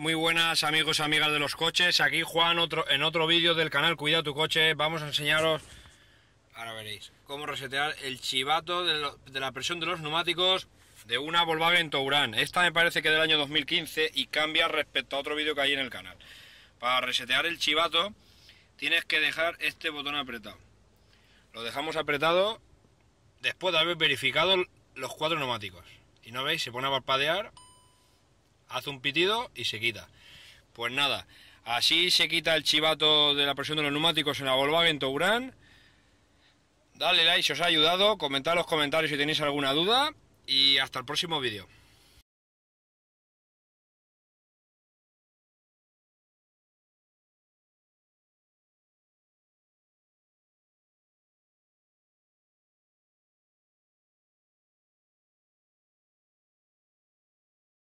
muy buenas amigos y amigas de los coches. Aquí Juan otro, en otro vídeo del canal Cuida tu coche. Vamos a enseñaros, ahora veréis, cómo resetear el chivato de, la presión de los neumáticos de una Volkswagen Touran. Esta me parece que del año 2015 y cambia respecto a otro vídeo que hay en el canal. Para resetear el chivato tienes que dejar este botón apretado. Lo dejamos apretado después de haber verificado los cuatro neumáticos. Y no veis, se pone a parpadear hace un pitido y se quita. Pues nada, así se quita el chivato de la presión de los neumáticos en la Volkswagen Touran. Dale like si os ha ayudado, comentad los comentarios si tenéis alguna duda y hasta el próximo vídeo.